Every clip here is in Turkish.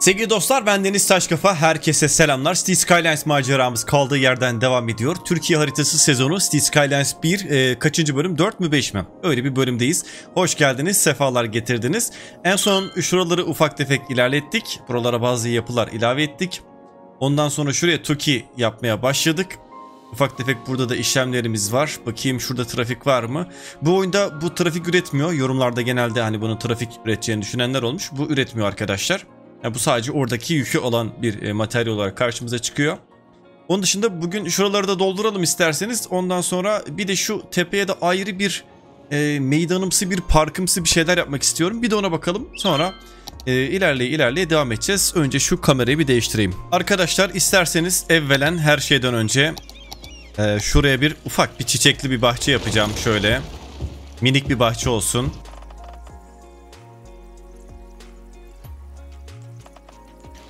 Sevgili dostlar ben Deniz Taşkafa. Herkese selamlar. City Skylines maceramız kaldığı yerden devam ediyor. Türkiye haritası sezonu City Skylines 1 e, kaçıncı bölüm? 4 mü 5 mi? Öyle bir bölümdeyiz. Hoş geldiniz. Sefalar getirdiniz. En son şuraları ufak tefek ilerlettik. Buralara bazı yapılar ilave ettik. Ondan sonra şuraya Toki yapmaya başladık. Ufak tefek burada da işlemlerimiz var. Bakayım şurada trafik var mı? Bu oyunda bu trafik üretmiyor. Yorumlarda genelde hani bunun trafik üreteceğini düşünenler olmuş. Bu üretmiyor arkadaşlar. Yani bu sadece oradaki yükü olan bir e, materyal olarak karşımıza çıkıyor. Onun dışında bugün şuraları da dolduralım isterseniz. Ondan sonra bir de şu tepeye de ayrı bir e, meydanımsı bir parkımsı bir şeyler yapmak istiyorum. Bir de ona bakalım. Sonra e, ilerleye ilerleye devam edeceğiz. Önce şu kamerayı bir değiştireyim. Arkadaşlar isterseniz evvelen her şeyden önce e, şuraya bir ufak bir çiçekli bir bahçe yapacağım şöyle. Minik bir bahçe olsun.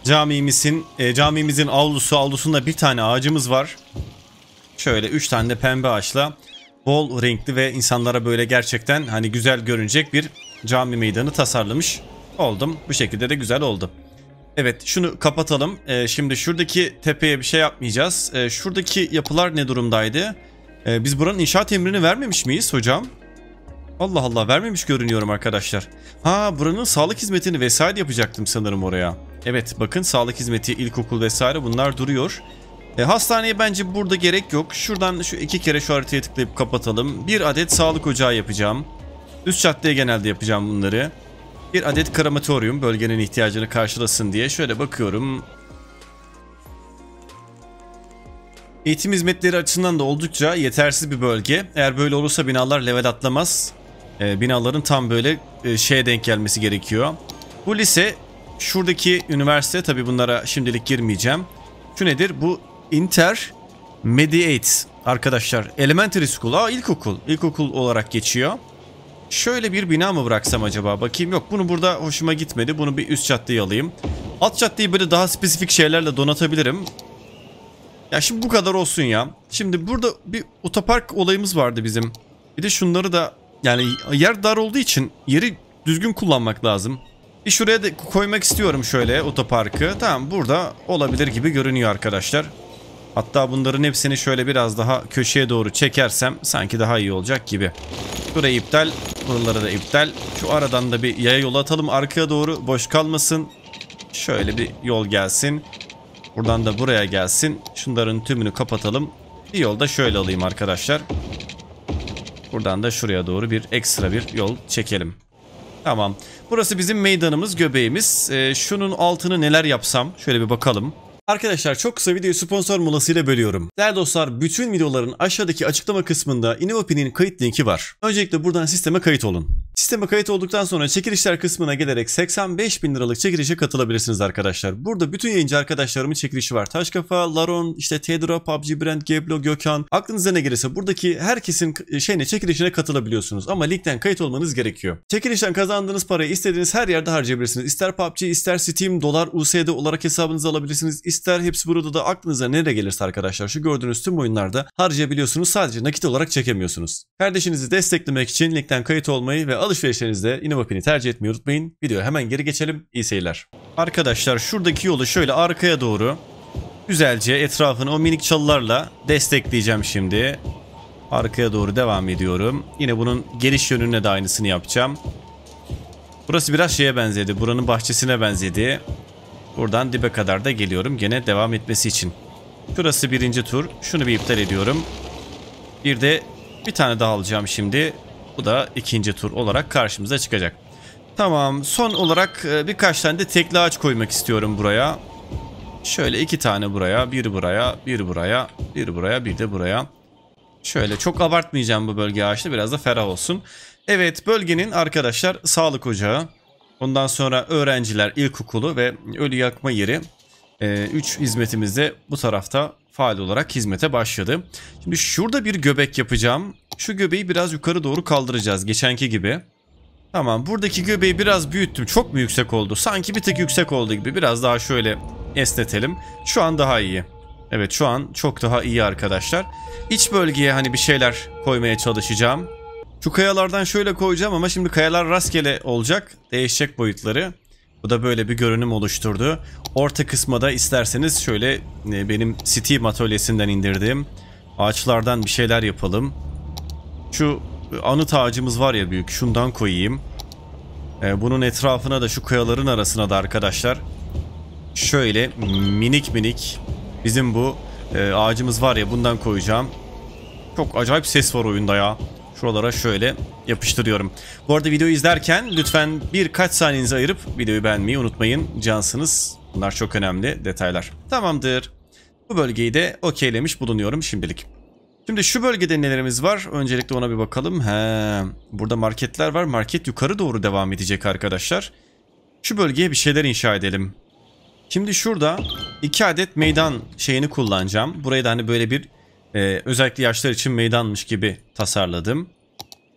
Camimizin, e, camimizin avlusu, avlusunda bir tane ağacımız var. Şöyle 3 tane de pembe ağaçla bol renkli ve insanlara böyle gerçekten hani güzel görünecek bir cami meydanı tasarlamış oldum. Bu şekilde de güzel oldu. Evet şunu kapatalım. Ee, şimdi şuradaki tepeye bir şey yapmayacağız. Ee, şuradaki yapılar ne durumdaydı? Ee, biz buranın inşaat emrini vermemiş miyiz hocam? Allah Allah vermemiş görünüyorum arkadaşlar. Ha buranın sağlık hizmetini vesaire yapacaktım sanırım oraya. Evet bakın sağlık hizmeti, ilkokul vesaire bunlar duruyor. E, hastaneye bence burada gerek yok. Şuradan şu iki kere şu haritaya tıklayıp kapatalım. Bir adet sağlık ocağı yapacağım. Üst caddeye genelde yapacağım bunları. Bir adet krematoryum bölgenin ihtiyacını karşılasın diye. Şöyle bakıyorum. Eğitim hizmetleri açısından da oldukça yetersiz bir bölge. Eğer böyle olursa binalar level atlamaz. E, binaların tam böyle e, şeye denk gelmesi gerekiyor. Bu lise Şuradaki üniversite tabii bunlara şimdilik girmeyeceğim. Şu nedir? Bu Inter Mediate arkadaşlar. Elementary School. Aa ilkokul. İlkokul olarak geçiyor. Şöyle bir bina mı bıraksam acaba? Bakayım yok bunu burada hoşuma gitmedi. Bunu bir üst caddeye alayım. Alt caddeyi böyle daha spesifik şeylerle donatabilirim. Ya şimdi bu kadar olsun ya. Şimdi burada bir otopark olayımız vardı bizim. Bir de şunları da yani yer dar olduğu için yeri düzgün kullanmak lazım. Bir şuraya koymak istiyorum şöyle otoparkı. Tamam burada olabilir gibi görünüyor arkadaşlar. Hatta bunların hepsini şöyle biraz daha köşeye doğru çekersem sanki daha iyi olacak gibi. Burayı iptal. Buraları da iptal. Şu aradan da bir yaya yol atalım arkaya doğru. Boş kalmasın. Şöyle bir yol gelsin. Buradan da buraya gelsin. Şunların tümünü kapatalım. Bir yolda şöyle alayım arkadaşlar. Buradan da şuraya doğru bir ekstra bir yol çekelim. Tamam. Burası bizim meydanımız, göbeğimiz. Ee, şunun altını neler yapsam? Şöyle bir bakalım. Arkadaşlar çok kısa videoyu sponsor molasıyla bölüyorum. Değerli dostlar bütün videoların aşağıdaki açıklama kısmında Innovapi'nin kayıt linki var. Öncelikle buradan sisteme kayıt olun. Sisteme kayıt olduktan sonra çekilişler kısmına gelerek 85 bin liralık çekilişe katılabilirsiniz arkadaşlar. Burada bütün yayıncı arkadaşlarımın çekilişi var. Taşkafa, Laron, işte Tedra, PUBG Brand, Geblo, Gökhan. Aklınıza ne gelirse buradaki herkesin şeyine çekilişine katılabiliyorsunuz. Ama linkten kayıt olmanız gerekiyor. Çekilişten kazandığınız parayı istediğiniz her yerde harcayabilirsiniz. İster PUBG, ister Steam, dolar, USD olarak hesabınıza alabilirsiniz. İster hepsi burada da aklınıza nereye gelirse arkadaşlar şu gördüğünüz tüm oyunlarda harcayabiliyorsunuz. Sadece nakit olarak çekemiyorsunuz. Kardeşinizi desteklemek için linkten kayıt olmayı ve Alışverişlerinizde Inovapini tercih etmeyi unutmayın. Videoya hemen geri geçelim. İyi seyirler. Arkadaşlar şuradaki yolu şöyle arkaya doğru güzelce etrafını o minik çalılarla destekleyeceğim şimdi. Arkaya doğru devam ediyorum. Yine bunun geliş yönüne de aynısını yapacağım. Burası biraz şeye benzedi. Buranın bahçesine benzedi. Buradan dibe kadar da geliyorum. Gene devam etmesi için. Şurası birinci tur. Şunu bir iptal ediyorum. Bir de bir tane daha alacağım şimdi. Bu da ikinci tur olarak karşımıza çıkacak. Tamam son olarak e, birkaç tane de tekli ağaç koymak istiyorum buraya. Şöyle iki tane buraya, bir buraya, bir buraya, bir buraya, bir de buraya. Şöyle çok abartmayacağım bu bölge ağaçlı biraz da ferah olsun. Evet bölgenin arkadaşlar sağlık ocağı. Ondan sonra öğrenciler ilkokulu ve ölü yakma yeri. 3 ee, hizmetimiz de bu tarafta faal olarak hizmete başladı. Şimdi şurada bir göbek yapacağım. Şu göbeği biraz yukarı doğru kaldıracağız geçenki gibi. Tamam buradaki göbeği biraz büyüttüm. Çok mu yüksek oldu? Sanki bir tık yüksek oldu gibi. Biraz daha şöyle esnetelim. Şu an daha iyi. Evet şu an çok daha iyi arkadaşlar. İç bölgeye hani bir şeyler koymaya çalışacağım. Şu kayalardan şöyle koyacağım ama şimdi kayalar rastgele olacak. Değişecek boyutları. Bu da böyle bir görünüm oluşturdu. Orta kısma da isterseniz şöyle e, benim City atölyesinden indirdiğim ağaçlardan bir şeyler yapalım. Şu anıt ağacımız var ya büyük şundan koyayım. E, bunun etrafına da şu kayaların arasına da arkadaşlar şöyle minik minik bizim bu e, ağacımız var ya bundan koyacağım. Çok acayip ses var oyunda ya. Şuralara şöyle yapıştırıyorum. Bu arada videoyu izlerken lütfen birkaç saniyenizi ayırıp videoyu beğenmeyi unutmayın. Cansınız. Bunlar çok önemli detaylar. Tamamdır. Bu bölgeyi de okeylemiş bulunuyorum şimdilik. Şimdi şu bölgede nelerimiz var? Öncelikle ona bir bakalım. He, burada marketler var. Market yukarı doğru devam edecek arkadaşlar. Şu bölgeye bir şeyler inşa edelim. Şimdi şurada iki adet meydan şeyini kullanacağım. Burayı da hani böyle bir e, özellikle yaşlar için meydanmış gibi tasarladım.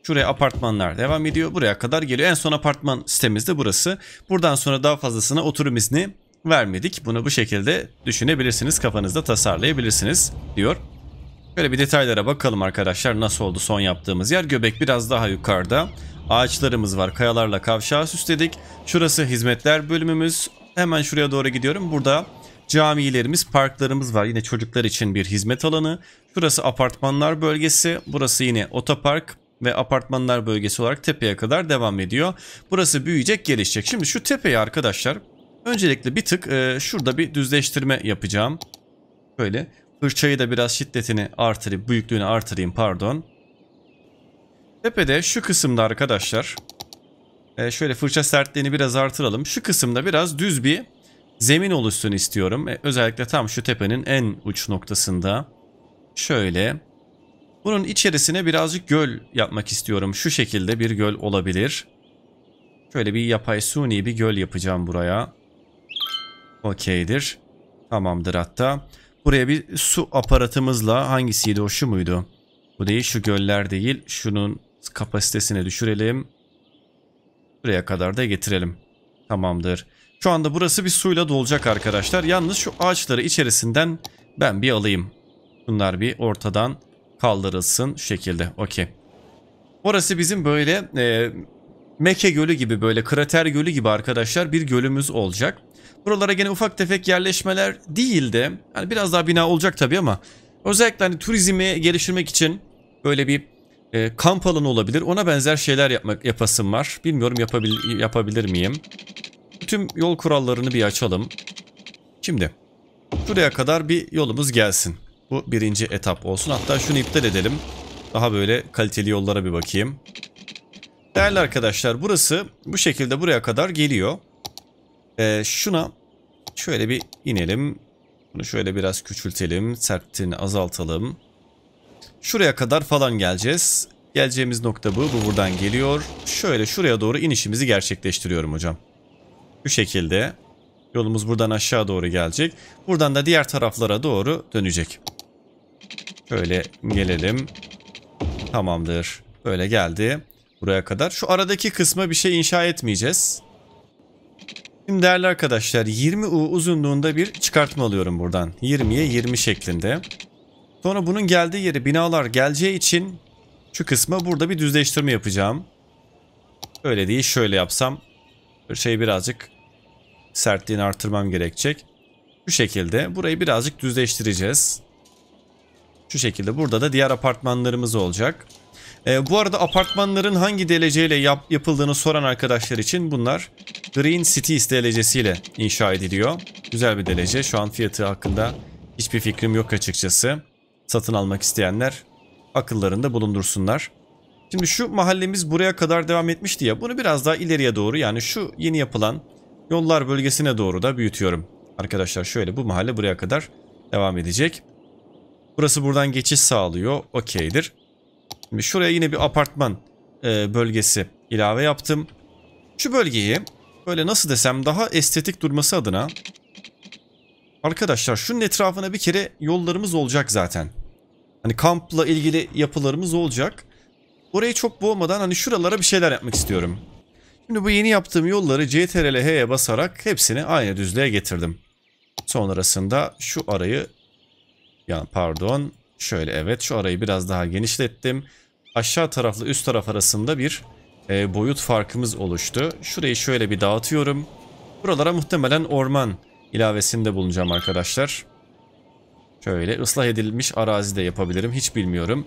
Şuraya apartmanlar devam ediyor. Buraya kadar geliyor. En son apartman sitemiz de burası. Buradan sonra daha fazlasına oturum izni vermedik. Bunu bu şekilde düşünebilirsiniz. Kafanızda tasarlayabilirsiniz diyor. Böyle bir detaylara bakalım arkadaşlar. Nasıl oldu son yaptığımız yer? Göbek biraz daha yukarıda. Ağaçlarımız var. Kayalarla kavşağı süsledik. Şurası hizmetler bölümümüz. Hemen şuraya doğru gidiyorum. Burada camilerimiz, parklarımız var. Yine çocuklar için bir hizmet alanı. Şurası apartmanlar bölgesi. Burası yine otopark ve apartmanlar bölgesi olarak tepeye kadar devam ediyor. Burası büyüyecek, gelişecek. Şimdi şu tepeyi arkadaşlar öncelikle bir tık e, şurada bir düzleştirme yapacağım. Böyle fırçayı da biraz şiddetini artırayım, büyüklüğünü artırayım pardon. Tepede şu kısımda arkadaşlar e, şöyle fırça sertliğini biraz artıralım. Şu kısımda biraz düz bir zemin oluşsun istiyorum. E, özellikle tam şu tepenin en uç noktasında. Şöyle bunun içerisine birazcık göl yapmak istiyorum. Şu şekilde bir göl olabilir. Şöyle bir yapay suni bir göl yapacağım buraya. Okeydir. Tamamdır hatta. Buraya bir su aparatımızla hangisiydi o şu muydu? Bu değil şu göller değil. Şunun kapasitesini düşürelim. Buraya kadar da getirelim. Tamamdır. Şu anda burası bir suyla dolacak arkadaşlar. Yalnız şu ağaçları içerisinden ben bir alayım. Bunlar bir ortadan kaldırılsın şekilde. Okey. Orası bizim böyle e, Meke Gölü gibi böyle krater gölü gibi arkadaşlar bir gölümüz olacak. Buralara gene ufak tefek yerleşmeler değil de yani biraz daha bina olacak tabii ama özellikle hani turizmi geliştirmek için böyle bir e, kamp alanı olabilir. Ona benzer şeyler yapmak yapasım var. Bilmiyorum yapabil, yapabilir miyim? Tüm yol kurallarını bir açalım. Şimdi buraya kadar bir yolumuz gelsin. Bu birinci etap olsun. Hatta şunu iptal edelim. Daha böyle kaliteli yollara bir bakayım. Değerli arkadaşlar burası bu şekilde buraya kadar geliyor. Ee, şuna şöyle bir inelim. Bunu şöyle biraz küçültelim. Sertliğini azaltalım. Şuraya kadar falan geleceğiz. Geleceğimiz nokta bu. Bu buradan geliyor. Şöyle şuraya doğru inişimizi gerçekleştiriyorum hocam. Bu şekilde. Yolumuz buradan aşağı doğru gelecek. Buradan da diğer taraflara doğru dönecek. Şöyle gelelim. Tamamdır. Böyle geldi. Buraya kadar. Şu aradaki kısma bir şey inşa etmeyeceğiz. Şimdi değerli arkadaşlar 20 U uzunluğunda bir çıkartma alıyorum buradan. 20'ye 20 şeklinde. Sonra bunun geldiği yeri binalar geleceği için şu kısma burada bir düzleştirme yapacağım. Öyle değil şöyle yapsam şey birazcık sertliğini artırmam gerekecek. Bu şekilde burayı birazcık düzleştireceğiz. Şu şekilde burada da diğer apartmanlarımız olacak. E, bu arada apartmanların hangi DLC'yle yap, yapıldığını soran arkadaşlar için bunlar Green Cities ile inşa ediliyor. Güzel bir DLC. Şu an fiyatı hakkında hiçbir fikrim yok açıkçası. Satın almak isteyenler akıllarında bulundursunlar. Şimdi şu mahallemiz buraya kadar devam etmişti ya. Bunu biraz daha ileriye doğru yani şu yeni yapılan yollar bölgesine doğru da büyütüyorum. Arkadaşlar şöyle bu mahalle buraya kadar devam edecek. Burası buradan geçiş sağlıyor. Okeydir. Şimdi şuraya yine bir apartman e, bölgesi ilave yaptım. Şu bölgeyi böyle nasıl desem daha estetik durması adına arkadaşlar şunun etrafına bir kere yollarımız olacak zaten. Hani kampla ilgili yapılarımız olacak. Orayı çok boğmadan hani şuralara bir şeyler yapmak istiyorum. Şimdi bu yeni yaptığım yolları CTRL H'ye basarak hepsini aynı düzlüğe getirdim. Sonrasında şu arayı yani pardon. Şöyle evet şu arayı biraz daha genişlettim. Aşağı taraflı üst taraf arasında bir e, boyut farkımız oluştu. Şurayı şöyle bir dağıtıyorum. Buralara muhtemelen orman ilavesinde bulunacağım arkadaşlar. Şöyle ıslah edilmiş arazi de yapabilirim. Hiç bilmiyorum.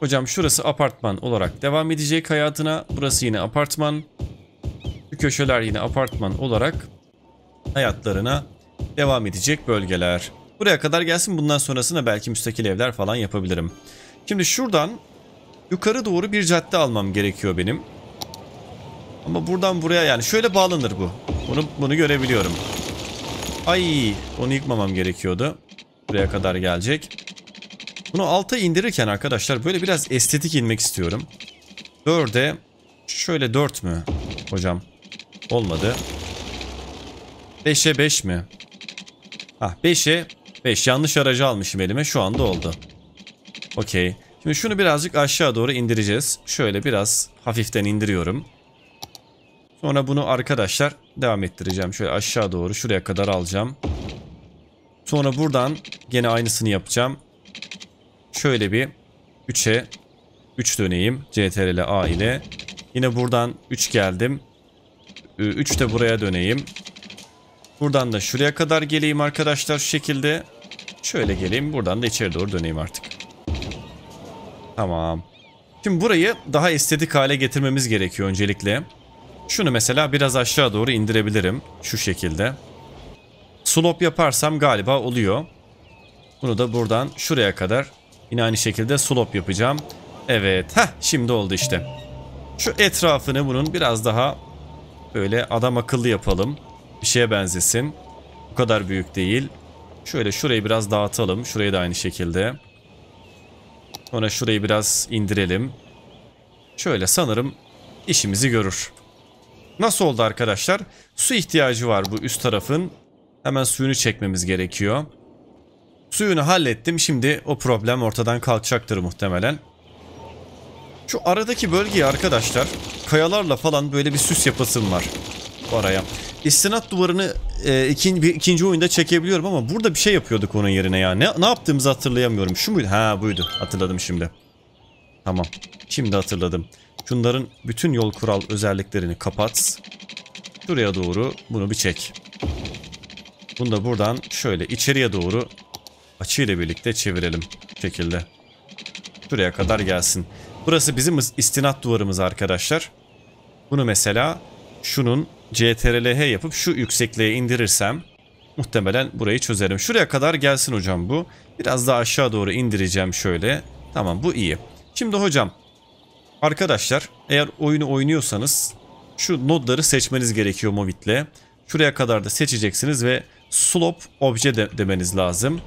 Hocam şurası apartman olarak devam edecek hayatına. Burası yine apartman. Şu köşeler yine apartman olarak hayatlarına devam edecek bölgeler. Buraya kadar gelsin bundan sonrasına belki müstakil evler falan yapabilirim. Şimdi şuradan yukarı doğru bir cadde almam gerekiyor benim. Ama buradan buraya yani şöyle bağlanır bu. Bunu, bunu görebiliyorum. Ay onu yıkmamam gerekiyordu. Buraya kadar gelecek. Bunu alta indirirken arkadaşlar böyle biraz estetik inmek istiyorum. 4'e şöyle dört mü hocam? Olmadı. Beşe beş mi? Ah beşe. 5. Yanlış aracı almışım elime. Şu anda oldu. Okey. Şimdi şunu birazcık aşağı doğru indireceğiz. Şöyle biraz hafiften indiriyorum. Sonra bunu arkadaşlar devam ettireceğim. Şöyle aşağı doğru şuraya kadar alacağım. Sonra buradan gene aynısını yapacağım. Şöyle bir 3'e 3 döneyim. CTRL A ile. Yine buradan 3 geldim. 3 de buraya döneyim. Buradan da şuraya kadar geleyim arkadaşlar şu şekilde. Şöyle geleyim buradan da içeri doğru döneyim artık. Tamam. Şimdi burayı daha estetik hale getirmemiz gerekiyor öncelikle. Şunu mesela biraz aşağı doğru indirebilirim. Şu şekilde. Slop yaparsam galiba oluyor. Bunu da buradan şuraya kadar yine aynı şekilde slop yapacağım. Evet. Heh şimdi oldu işte. Şu etrafını bunun biraz daha böyle adam akıllı yapalım bir şeye benzesin. Bu kadar büyük değil. Şöyle şurayı biraz dağıtalım. Şurayı da aynı şekilde. Sonra şurayı biraz indirelim. Şöyle sanırım işimizi görür. Nasıl oldu arkadaşlar? Su ihtiyacı var bu üst tarafın. Hemen suyunu çekmemiz gerekiyor. Suyunu hallettim. Şimdi o problem ortadan kalkacaktır muhtemelen. Şu aradaki bölgeyi arkadaşlar kayalarla falan böyle bir süs yapasım var. Oraya istinat duvarını e, ikinci, bir, ikinci oyunda çekebiliyorum ama burada bir şey yapıyorduk onun yerine ya. Ne, ne yaptığımızı hatırlayamıyorum. Şu muydu? Ha buydu. Hatırladım şimdi. Tamam. Şimdi hatırladım. Şunların bütün yol kural özelliklerini kapat. Şuraya doğru bunu bir çek. Bunu da buradan şöyle içeriye doğru açıyla birlikte çevirelim şekilde. Şuraya kadar gelsin. Burası bizim istinat duvarımız arkadaşlar. Bunu mesela şunun CTRLH yapıp şu yüksekliğe indirirsem muhtemelen burayı çözerim. Şuraya kadar gelsin hocam bu. Biraz daha aşağı doğru indireceğim şöyle. Tamam bu iyi. Şimdi hocam arkadaşlar eğer oyunu oynuyorsanız şu nodları seçmeniz gerekiyor Movit'le. Şuraya kadar da seçeceksiniz ve slope obje de demeniz lazım.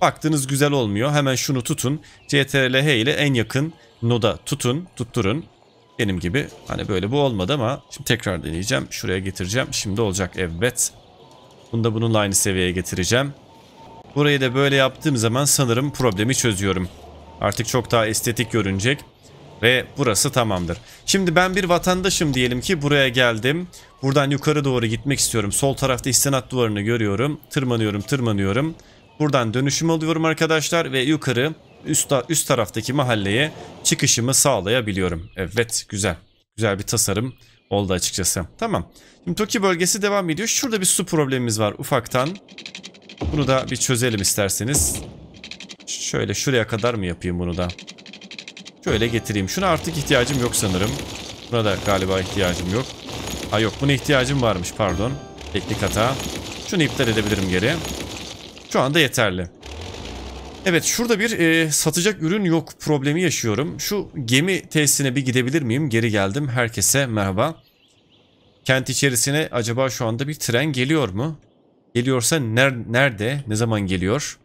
Baktığınız güzel olmuyor. Hemen şunu tutun. ctrl ile en yakın noda tutun, tutturun. Benim gibi hani böyle bu olmadı ama şimdi tekrar deneyeceğim. Şuraya getireceğim. Şimdi olacak evet. Bunu da bununla aynı seviyeye getireceğim. Burayı da böyle yaptığım zaman sanırım problemi çözüyorum. Artık çok daha estetik görünecek. Ve burası tamamdır. Şimdi ben bir vatandaşım diyelim ki buraya geldim. Buradan yukarı doğru gitmek istiyorum. Sol tarafta istinat duvarını görüyorum. Tırmanıyorum tırmanıyorum. Buradan dönüşüm alıyorum arkadaşlar ve yukarı üst, üst taraftaki mahalleye çıkışımı sağlayabiliyorum. Evet güzel. Güzel bir tasarım oldu açıkçası. Tamam. Şimdi Toki bölgesi devam ediyor. Şurada bir su problemimiz var ufaktan. Bunu da bir çözelim isterseniz. Şöyle şuraya kadar mı yapayım bunu da? Şöyle getireyim. Şuna artık ihtiyacım yok sanırım. Buna da galiba ihtiyacım yok. Ha yok buna ihtiyacım varmış pardon. Teknik hata. Şunu iptal edebilirim geri. Şu anda yeterli. Evet şurada bir e, satacak ürün yok problemi yaşıyorum. Şu gemi tesisine bir gidebilir miyim? Geri geldim. Herkese merhaba. Kent içerisine acaba şu anda bir tren geliyor mu? Geliyorsa ner nerede? Ne zaman geliyor?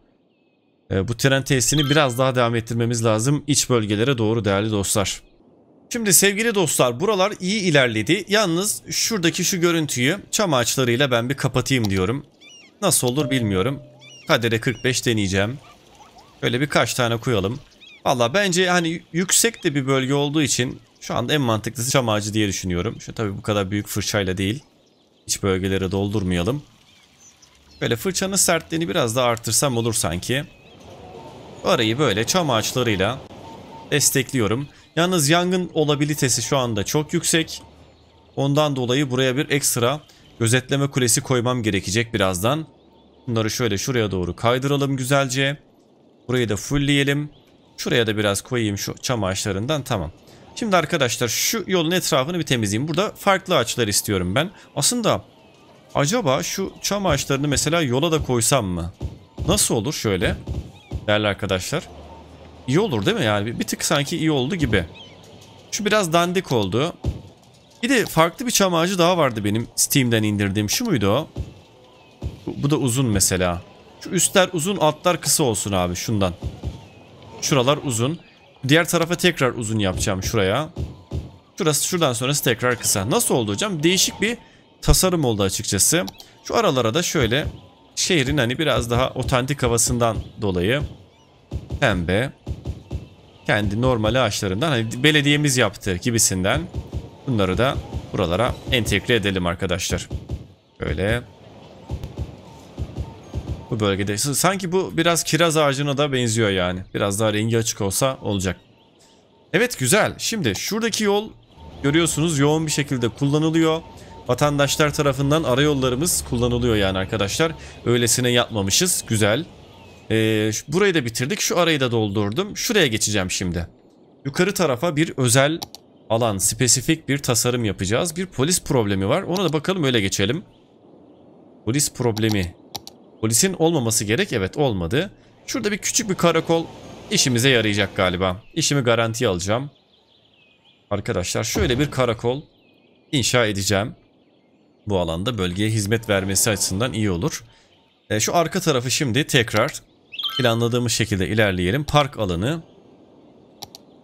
E, bu tren tesisini biraz daha devam ettirmemiz lazım iç bölgelere doğru değerli dostlar. Şimdi sevgili dostlar buralar iyi ilerledi. Yalnız şuradaki şu görüntüyü çam ağaçlarıyla ben bir kapatayım diyorum. Nasıl olur bilmiyorum. Kadere 45 deneyeceğim. Şöyle birkaç tane koyalım. Valla bence hani yüksek de bir bölge olduğu için şu anda en mantıklısı çam ağacı diye düşünüyorum. Şu tabii bu kadar büyük fırçayla değil. İç bölgelere doldurmayalım. Böyle fırçanın sertliğini biraz daha artırsam olur sanki. Arayı böyle çam ağaçlarıyla destekliyorum. Yalnız yangın olabilitesi şu anda çok yüksek. Ondan dolayı buraya bir ekstra gözetleme kulesi koymam gerekecek birazdan. Bunları şöyle şuraya doğru kaydıralım güzelce. Burayı da fullleyelim. Şuraya da biraz koyayım şu çam ağaçlarından. Tamam. Şimdi arkadaşlar şu yolun etrafını bir temizleyeyim. Burada farklı ağaçlar istiyorum ben. Aslında acaba şu çam ağaçlarını mesela yola da koysam mı? Nasıl olur şöyle? Değerli arkadaşlar. İyi olur değil mi? Yani bir tık sanki iyi oldu gibi. Şu biraz dandik oldu. Bir de farklı bir çam ağacı daha vardı benim Steam'den indirdiğim. Şu muydu o? Bu da uzun mesela. Şu üstler uzun altlar kısa olsun abi şundan. Şuralar uzun. Diğer tarafa tekrar uzun yapacağım şuraya. Şurası şuradan sonrası tekrar kısa. Nasıl oldu hocam? Değişik bir tasarım oldu açıkçası. Şu aralara da şöyle şehrin hani biraz daha otantik havasından dolayı pembe kendi normal ağaçlarından hani belediyemiz yaptı gibisinden bunları da buralara entegre edelim arkadaşlar. Böyle bu bölgede. Sanki bu biraz kiraz ağacına da benziyor yani. Biraz daha rengi açık olsa olacak. Evet güzel. Şimdi şuradaki yol görüyorsunuz yoğun bir şekilde kullanılıyor. Vatandaşlar tarafından arayollarımız kullanılıyor yani arkadaşlar. Öylesine yapmamışız. Güzel. Ee, burayı da bitirdik. Şu arayı da doldurdum. Şuraya geçeceğim şimdi. Yukarı tarafa bir özel alan, spesifik bir tasarım yapacağız. Bir polis problemi var. Ona da bakalım öyle geçelim. Polis problemi Polisin olmaması gerek. Evet olmadı. Şurada bir küçük bir karakol işimize yarayacak galiba. İşimi garantiye alacağım. Arkadaşlar şöyle bir karakol inşa edeceğim. Bu alanda bölgeye hizmet vermesi açısından iyi olur. E, şu arka tarafı şimdi tekrar planladığımız şekilde ilerleyelim. Park alanı.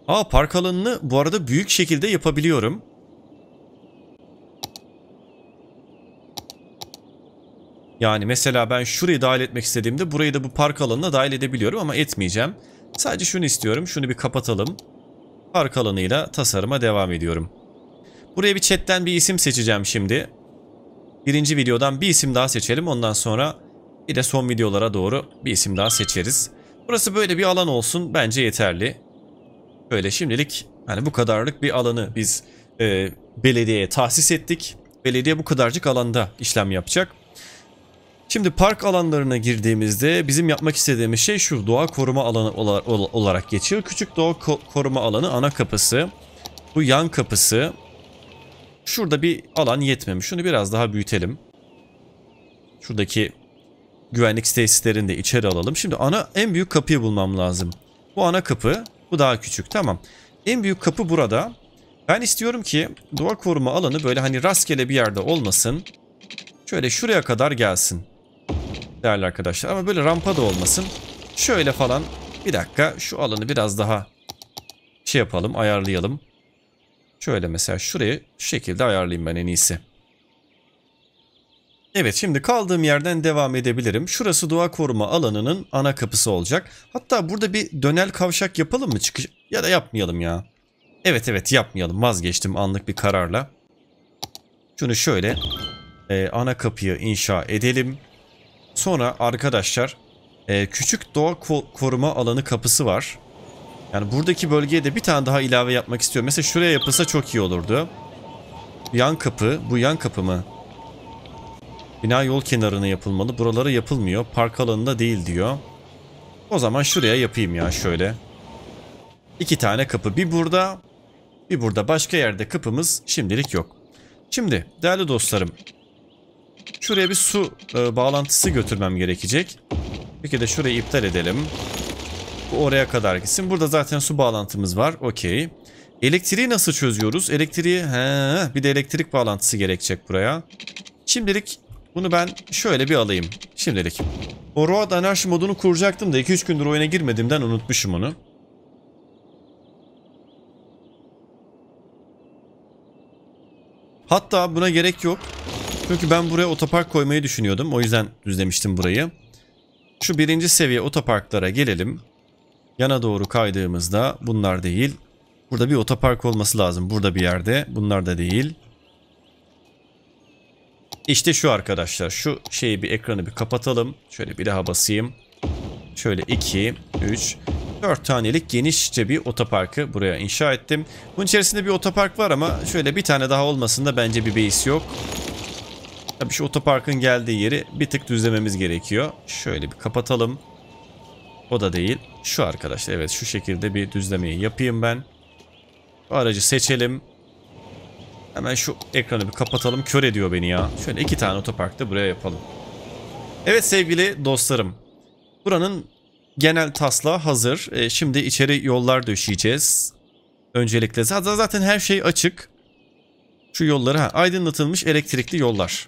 Aa park alanını bu arada büyük şekilde yapabiliyorum. Yani mesela ben şurayı dahil etmek istediğimde burayı da bu park alanına dahil edebiliyorum ama etmeyeceğim. Sadece şunu istiyorum. Şunu bir kapatalım. Park alanıyla tasarıma devam ediyorum. Buraya bir chatten bir isim seçeceğim şimdi. Birinci videodan bir isim daha seçelim. Ondan sonra bir de son videolara doğru bir isim daha seçeriz. Burası böyle bir alan olsun bence yeterli. Böyle şimdilik hani bu kadarlık bir alanı biz e, belediyeye tahsis ettik. Belediye bu kadarcık alanda işlem yapacak. Şimdi park alanlarına girdiğimizde bizim yapmak istediğimiz şey şu doğa koruma alanı olarak geçiyor. Küçük doğa ko koruma alanı ana kapısı. Bu yan kapısı. Şurada bir alan yetmemiş. Şunu biraz daha büyütelim. Şuradaki güvenlik tesislerini de içeri alalım. Şimdi ana en büyük kapıyı bulmam lazım. Bu ana kapı. Bu daha küçük. Tamam. En büyük kapı burada. Ben istiyorum ki doğa koruma alanı böyle hani rastgele bir yerde olmasın. Şöyle şuraya kadar gelsin. Değerli arkadaşlar ama böyle rampa da olmasın. Şöyle falan bir dakika şu alanı biraz daha şey yapalım ayarlayalım. Şöyle mesela şurayı şu şekilde ayarlayayım ben en iyisi. Evet şimdi kaldığım yerden devam edebilirim. Şurası dua koruma alanının ana kapısı olacak. Hatta burada bir dönel kavşak yapalım mı çıkış? Ya da yapmayalım ya. Evet evet yapmayalım vazgeçtim anlık bir kararla. Şunu şöyle e, ana kapıyı inşa edelim. Sonra arkadaşlar e, küçük doğa ko koruma alanı kapısı var. Yani buradaki bölgeye de bir tane daha ilave yapmak istiyorum. Mesela şuraya yapılsa çok iyi olurdu. Yan kapı. Bu yan kapı mı? Bina yol kenarına yapılmalı. Buralara yapılmıyor. Park alanında değil diyor. O zaman şuraya yapayım ya şöyle. İki tane kapı. Bir burada, bir burada. Başka yerde kapımız şimdilik yok. Şimdi değerli dostlarım Şuraya bir su e, bağlantısı götürmem gerekecek. Peki de şurayı iptal edelim. Bu oraya kadar gitsin. Burada zaten su bağlantımız var. Okey. Elektriği nasıl çözüyoruz? Elektriği he, bir de elektrik bağlantısı gerekecek buraya. Şimdilik bunu ben şöyle bir alayım. Şimdilik. O Road Anarşi modunu kuracaktım da 2-3 gündür oyuna girmediğimden unutmuşum onu. Hatta buna gerek yok. Çünkü ben buraya otopark koymayı düşünüyordum. O yüzden düzlemiştim burayı. Şu birinci seviye otoparklara gelelim. Yana doğru kaydığımızda bunlar değil. Burada bir otopark olması lazım. Burada bir yerde. Bunlar da değil. İşte şu arkadaşlar. Şu şeyi bir ekranı bir kapatalım. Şöyle bir daha basayım. Şöyle 2, 3, 4 tanelik genişçe bir otoparkı buraya inşa ettim. Bunun içerisinde bir otopark var ama şöyle bir tane daha olmasında bence bir beis yok. Tabii şu otoparkın geldiği yeri bir tık düzlememiz gerekiyor. Şöyle bir kapatalım. O da değil. Şu arkadaşlar evet şu şekilde bir düzlemeyi yapayım ben. Bu aracı seçelim. Hemen şu ekranı bir kapatalım. Kör ediyor beni ya. Şöyle iki tane otopark da buraya yapalım. Evet sevgili dostlarım. Buranın genel taslağı hazır. E, şimdi içeri yollar döşeyeceğiz. Öncelikle zaten her şey açık. Şu yolları ha, aydınlatılmış elektrikli yollar.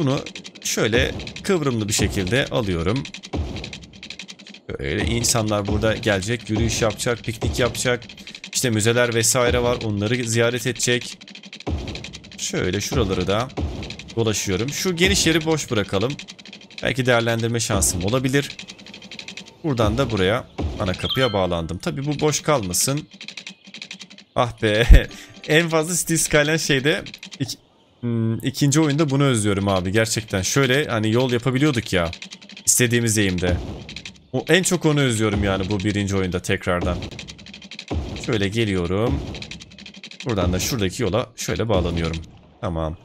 Bunu şöyle kıvrımlı bir şekilde alıyorum. Böyle insanlar burada gelecek, yürüyüş yapacak, piknik yapacak. İşte müzeler vesaire var. Onları ziyaret edecek. Şöyle şuraları da dolaşıyorum. Şu geniş yeri boş bırakalım. Belki değerlendirme şansım olabilir. Buradan da buraya ana kapıya bağlandım. Tabii bu boş kalmasın. Ah be. en fazla City Skyline şeyde Hmm, ikinci oyunda bunu özlüyorum abi gerçekten. Şöyle hani yol yapabiliyorduk ya. İstediğimiz eğimde. O, en çok onu özlüyorum yani bu birinci oyunda tekrardan. Şöyle geliyorum. Buradan da şuradaki yola şöyle bağlanıyorum. Tamam.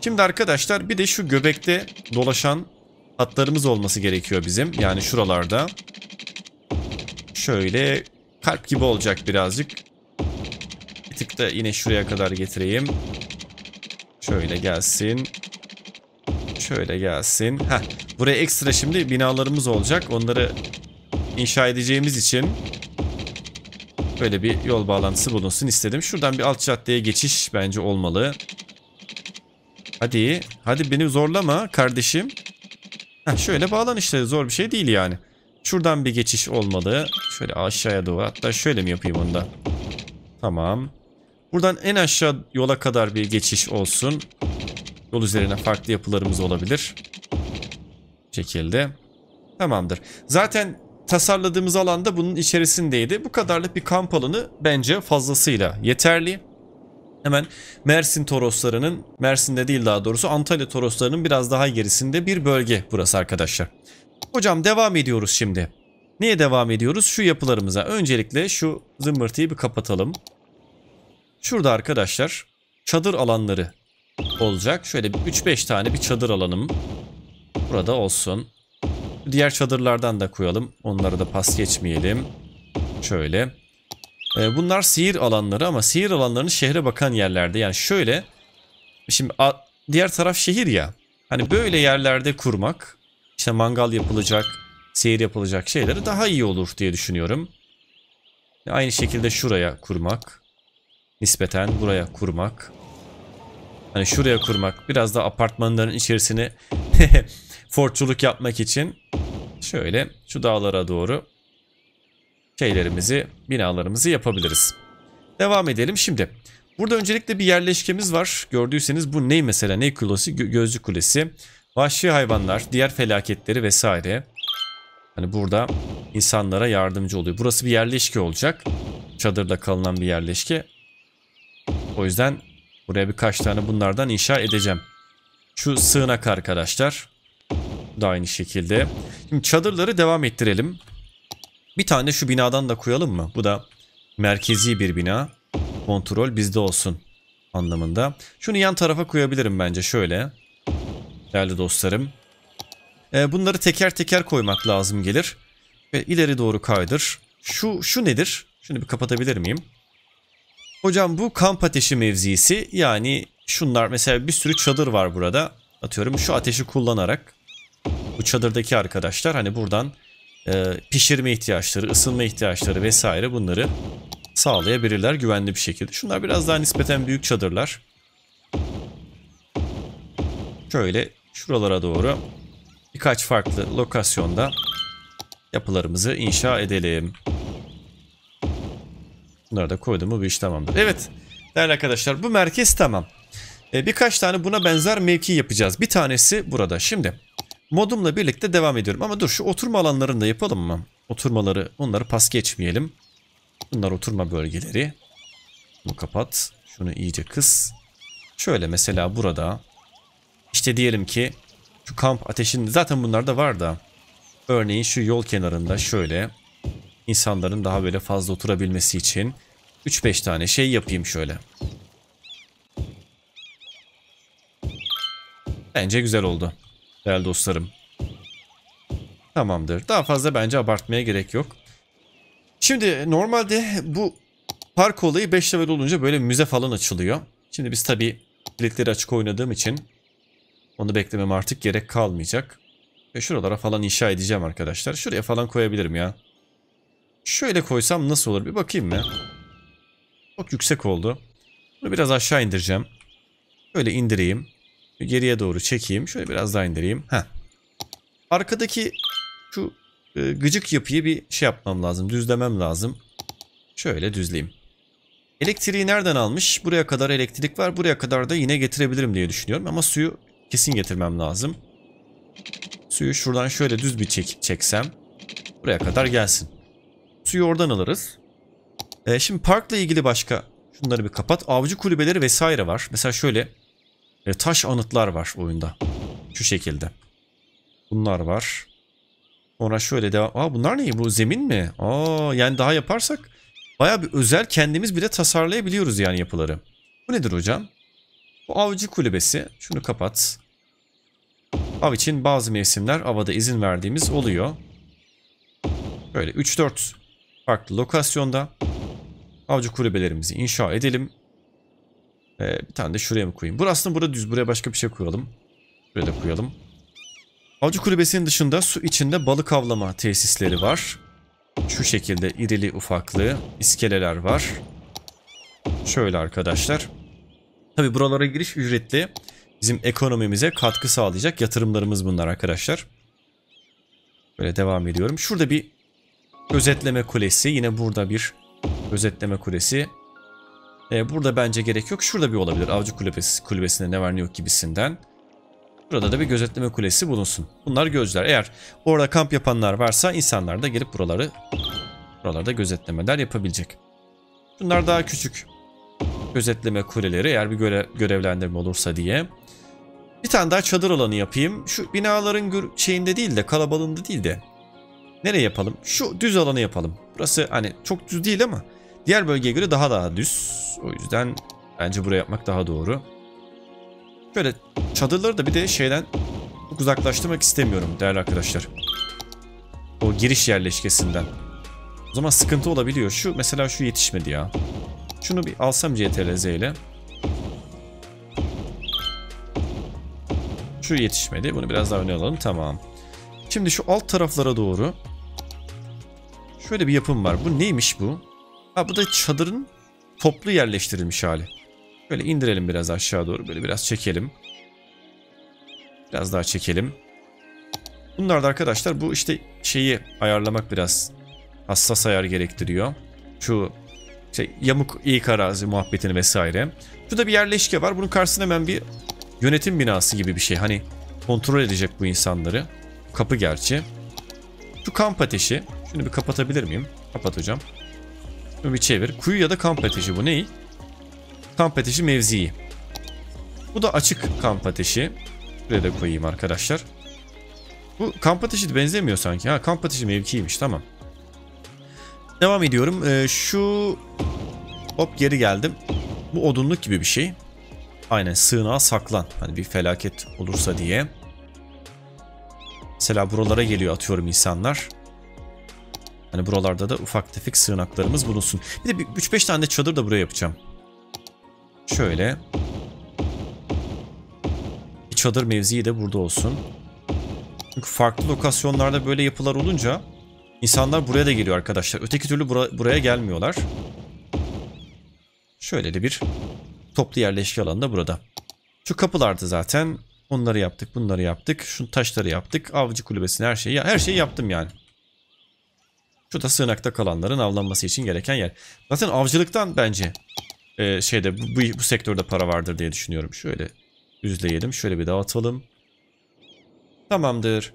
Şimdi arkadaşlar bir de şu göbekte dolaşan hatlarımız olması gerekiyor bizim. Yani şuralarda. Şöyle kalp gibi olacak birazcık. Bir tık da yine şuraya kadar getireyim. Şöyle gelsin. Şöyle gelsin. Heh. Buraya ekstra şimdi binalarımız olacak. Onları inşa edeceğimiz için böyle bir yol bağlantısı bulunsun istedim. Şuradan bir alt caddeye geçiş bence olmalı. Hadi. Hadi beni zorlama kardeşim. Heh, şöyle bağlan işte. Zor bir şey değil yani. Şuradan bir geçiş olmalı. Şöyle aşağıya doğru. Hatta şöyle mi yapayım onu da? Tamam. Buradan en aşağı yola kadar bir geçiş olsun. Yol üzerine farklı yapılarımız olabilir. Şekilde. Tamamdır. Zaten tasarladığımız alanda bunun içerisindeydi. Bu kadarlık bir kamp alanı bence fazlasıyla yeterli. Hemen Mersin Torosları'nın, Mersin'de değil daha doğrusu Antalya Torosları'nın biraz daha gerisinde bir bölge burası arkadaşlar. Hocam devam ediyoruz şimdi. Niye devam ediyoruz? Şu yapılarımıza. Öncelikle şu zımbırtıyı bir kapatalım. Şurada arkadaşlar çadır alanları olacak. Şöyle 3-5 tane bir çadır alanım burada olsun. Diğer çadırlardan da koyalım. Onları da pas geçmeyelim. Şöyle. Ee, bunlar sihir alanları ama sihir alanlarının şehre bakan yerlerde. Yani şöyle. Şimdi diğer taraf şehir ya. Hani böyle yerlerde kurmak. işte mangal yapılacak, sihir yapılacak şeyleri daha iyi olur diye düşünüyorum. Aynı şekilde şuraya kurmak. Nispeten buraya kurmak. Hani şuraya kurmak. Biraz da apartmanların içerisini fortçuluk yapmak için şöyle şu dağlara doğru şeylerimizi, binalarımızı yapabiliriz. Devam edelim şimdi. Burada öncelikle bir yerleşkemiz var. Gördüyseniz bu ney mesela? Ney kulesi? Gö kulesi. Vahşi hayvanlar, diğer felaketleri vesaire. Hani burada insanlara yardımcı oluyor. Burası bir yerleşke olacak. Çadırda kalınan bir yerleşke. O yüzden buraya birkaç tane bunlardan inşa edeceğim. Şu sığınak arkadaşlar. Bu da aynı şekilde. Şimdi çadırları devam ettirelim. Bir tane şu binadan da koyalım mı? Bu da merkezi bir bina. Kontrol bizde olsun anlamında. Şunu yan tarafa koyabilirim bence şöyle. Değerli dostlarım. Ee, bunları teker teker koymak lazım gelir. Ve ileri doğru kaydır. Şu, şu nedir? Şunu bir kapatabilir miyim? Hocam bu kamp ateşi mevzisi yani şunlar mesela bir sürü çadır var burada. Atıyorum şu ateşi kullanarak bu çadırdaki arkadaşlar hani buradan e, pişirme ihtiyaçları, ısınma ihtiyaçları vesaire bunları sağlayabilirler güvenli bir şekilde. Şunlar biraz daha nispeten büyük çadırlar. Şöyle şuralara doğru birkaç farklı lokasyonda yapılarımızı inşa edelim. Bunları da koydum mu bu iş tamamdır. Evet değerli arkadaşlar bu merkez tamam. E, birkaç tane buna benzer mevki yapacağız. Bir tanesi burada. Şimdi modumla birlikte devam ediyorum. Ama dur şu oturma alanlarını da yapalım mı? Oturmaları onları pas geçmeyelim. Bunlar oturma bölgeleri. Bunu kapat. Şunu iyice kıs. Şöyle mesela burada İşte diyelim ki şu kamp ateşin zaten bunlar da var da örneğin şu yol kenarında şöyle insanların daha böyle fazla oturabilmesi için 3-5 tane şey yapayım şöyle. Bence güzel oldu. Değerli dostlarım. Tamamdır. Daha fazla bence abartmaya gerek yok. Şimdi normalde bu park olayı 5 level olunca böyle müze falan açılıyor. Şimdi biz tabi biletleri açık oynadığım için onu beklemem artık gerek kalmayacak. Ve şuralara falan inşa edeceğim arkadaşlar. Şuraya falan koyabilirim ya. Şöyle koysam nasıl olur bir bakayım mı? Çok yüksek oldu. Bunu biraz aşağı indireceğim. Böyle indireyim. Geriye doğru çekeyim. Şöyle biraz daha indireyim. Heh. Arkadaki şu e, gıcık yapıyı bir şey yapmam lazım. Düzlemem lazım. Şöyle düzleyeyim. Elektriği nereden almış? Buraya kadar elektrik var. Buraya kadar da yine getirebilirim diye düşünüyorum. Ama suyu kesin getirmem lazım. Suyu şuradan şöyle düz bir çek çeksem. Buraya kadar gelsin. Suyu oradan alırız. E, şimdi parkla ilgili başka şunları bir kapat. Avcı kulübeleri vesaire var. Mesela şöyle e, taş anıtlar var oyunda. Şu şekilde. Bunlar var. Sonra şöyle devam. Aa bunlar ne? Bu zemin mi? Aa yani daha yaparsak baya bir özel kendimiz bile tasarlayabiliyoruz yani yapıları. Bu nedir hocam? Bu avcı kulübesi. Şunu kapat. Av için bazı mevsimler avada izin verdiğimiz oluyor. Böyle 3-4 farklı lokasyonda avcı kulübelerimizi inşa edelim. Ee, bir tane de şuraya mı koyayım? Burası aslında burada düz. Buraya başka bir şey koyalım. Buraya da koyalım. Avcı kulübesinin dışında su içinde balık avlama tesisleri var. Şu şekilde irili ufaklı iskeleler var. Şöyle arkadaşlar. Tabi buralara giriş ücretli. Bizim ekonomimize katkı sağlayacak yatırımlarımız bunlar arkadaşlar. Böyle devam ediyorum. Şurada bir özetleme kulesi. Yine burada bir Gözetleme kulesi. Ee, burada bence gerek yok. Şurada bir olabilir. Avcı kulübesi, kulübesinde ne var ne yok gibisinden. Burada da bir gözetleme kulesi bulunsun. Bunlar gözler. Eğer orada kamp yapanlar varsa insanlar da gelip buraları buralarda gözetlemeler yapabilecek. Bunlar daha küçük gözetleme kuleleri eğer bir göre, görevlendirme olursa diye. Bir tane daha çadır alanı yapayım. Şu binaların şeyinde değil de kalabalığında değil de. Nereye yapalım? Şu düz alanı yapalım. Burası hani çok düz değil ama Diğer bölgeye göre daha daha düz. O yüzden bence buraya yapmak daha doğru. Şöyle çadırları da bir de şeyden çok uzaklaştırmak istemiyorum değerli arkadaşlar. O giriş yerleşkesinden. O zaman sıkıntı olabiliyor. Şu mesela şu yetişmedi ya. Şunu bir alsam CTRZ ile. Şu yetişmedi. Bunu biraz daha öne alalım. Tamam. Şimdi şu alt taraflara doğru. Şöyle bir yapım var. Bu neymiş bu? Ha bu da çadırın toplu yerleştirilmiş hali. Böyle indirelim biraz aşağı doğru. Böyle biraz çekelim. Biraz daha çekelim. Bunlar da arkadaşlar bu işte şeyi ayarlamak biraz hassas ayar gerektiriyor. Şu şey, yamuk ilk arazi muhabbetini vesaire. Şurada bir yerleşke var. Bunun karşısında hemen bir yönetim binası gibi bir şey. Hani kontrol edecek bu insanları. Kapı gerçi. Şu kamp ateşi. Şunu bir kapatabilir miyim? Kapat hocam. Şunu bir çevir. Kuyu ya da kamp ateşi bu neyi? Kamp ateşi mevziyi. Bu da açık kamp ateşi. Buraya da koyayım arkadaşlar. Bu kamp ateşi de benzemiyor sanki. Ha kamp ateşi mevkiymiş tamam. Devam ediyorum. Ee, şu hop geri geldim. Bu odunluk gibi bir şey. Aynen sığınağa saklan. Hani bir felaket olursa diye. Mesela buralara geliyor atıyorum insanlar. Hani buralarda da ufak tefek sığınaklarımız bulunsun. Bir de 3-5 tane çadır da buraya yapacağım. Şöyle. Bir çadır mevziyi de burada olsun. Çünkü farklı lokasyonlarda böyle yapılar olunca insanlar buraya da geliyor arkadaşlar. Öteki türlü bura, buraya gelmiyorlar. Şöyle de bir toplu yerleşki alanı da burada. Şu kapılarda zaten onları yaptık, bunları yaptık. Şu taşları yaptık, avcı kulübesini her şeyi her şeyi yaptım yani şu da sığınakta kalanların avlanması için gereken yer. Zaten avcılıktan bence e, şeyde bu, bu, bu sektörde para vardır diye düşünüyorum. Şöyle üzleyelim. Şöyle bir dağıtalım. Tamamdır.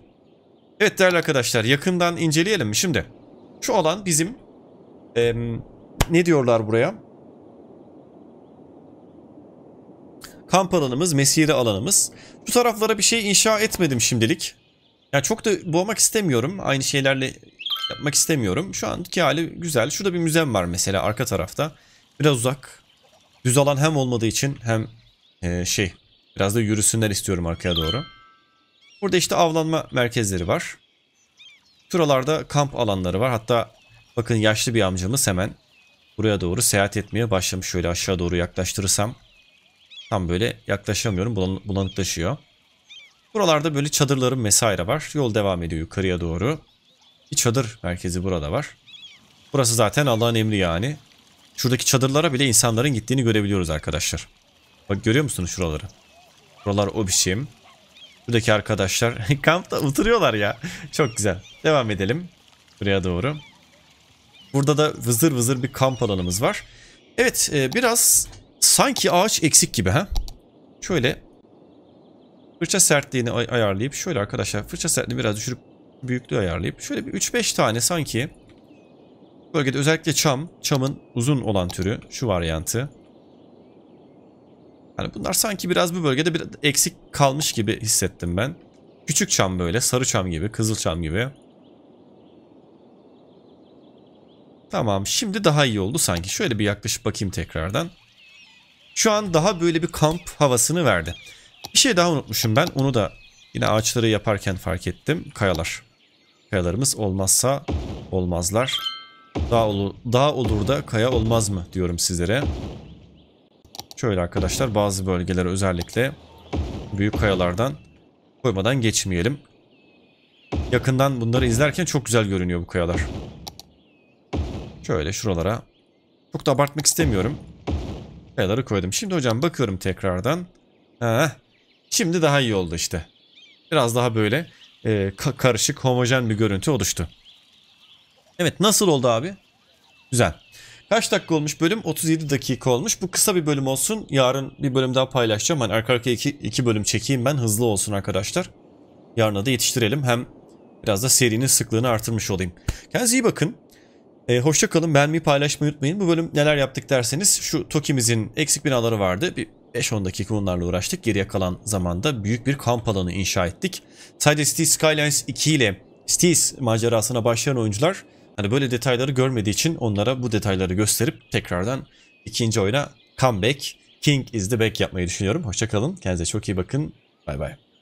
Evet değerli arkadaşlar yakından inceleyelim mi şimdi? Şu alan bizim e, ne diyorlar buraya? Kamp alanımız, mesire alanımız. Şu taraflara bir şey inşa etmedim şimdilik. Ya yani çok da boğmak istemiyorum. Aynı şeylerle yapmak istemiyorum. Şu anki hali güzel. Şurada bir müzem var mesela arka tarafta. Biraz uzak. Düz alan hem olmadığı için hem e, şey biraz da yürüsünler istiyorum arkaya doğru. Burada işte avlanma merkezleri var. Şuralarda kamp alanları var. Hatta bakın yaşlı bir amcamız hemen buraya doğru seyahat etmeye başlamış. Şöyle aşağı doğru yaklaştırırsam tam böyle yaklaşamıyorum. Bulan, bulanıklaşıyor. Buralarda böyle çadırlarım vesaire var. Yol devam ediyor yukarıya doğru. Bir çadır merkezi burada var. Burası zaten Allah'ın emri yani. Şuradaki çadırlara bile insanların gittiğini görebiliyoruz arkadaşlar. Bak görüyor musunuz şuraları? Buralar o biçim. Buradaki arkadaşlar kampta oturuyorlar ya. Çok güzel. Devam edelim. Buraya doğru. Burada da vızır vızır bir kamp alanımız var. Evet e, biraz sanki ağaç eksik gibi ha. Şöyle fırça sertliğini ay ayarlayıp şöyle arkadaşlar fırça sertliğini biraz düşürüp büyüklüğü ayarlayıp şöyle bir 3-5 tane sanki bölgede özellikle çam, çamın uzun olan türü şu varyantı. Yani bunlar sanki biraz bu bölgede bir eksik kalmış gibi hissettim ben. Küçük çam böyle, sarı çam gibi, kızıl çam gibi. Tamam, şimdi daha iyi oldu sanki. Şöyle bir yaklaşıp bakayım tekrardan. Şu an daha böyle bir kamp havasını verdi. Bir şey daha unutmuşum ben. Onu da yine ağaçları yaparken fark ettim. Kayalar. Kayalarımız olmazsa olmazlar. Dağ olur, dağ olur da kaya olmaz mı diyorum sizlere. Şöyle arkadaşlar bazı bölgelere özellikle büyük kayalardan koymadan geçmeyelim. Yakından bunları izlerken çok güzel görünüyor bu kayalar. Şöyle şuralara. Çok da abartmak istemiyorum. Kayaları koydum. Şimdi hocam bakıyorum tekrardan. Heh. Şimdi daha iyi oldu işte. Biraz daha böyle e, ka karışık homojen bir görüntü oluştu. Evet nasıl oldu abi? Güzel. Kaç dakika olmuş bölüm? 37 dakika olmuş. Bu kısa bir bölüm olsun. Yarın bir bölüm daha paylaşacağım. Hani arka arkaya iki, iki bölüm çekeyim ben. Hızlı olsun arkadaşlar. Yarına da yetiştirelim. Hem biraz da serinin sıklığını artırmış olayım. Kendinize iyi bakın. E, hoşça kalın. Ben mi paylaşmayı unutmayın. Bu bölüm neler yaptık derseniz şu Toki'mizin eksik binaları vardı. Bir 5-10 dakika onlarla uğraştık. Geriye kalan zamanda büyük bir kamp alanı inşa ettik. Sadece Cities Skylines 2 ile Cities macerasına başlayan oyuncular hani böyle detayları görmediği için onlara bu detayları gösterip tekrardan ikinci oyuna comeback King is the back yapmayı düşünüyorum. Hoşçakalın. Kendinize çok iyi bakın. Bay bay.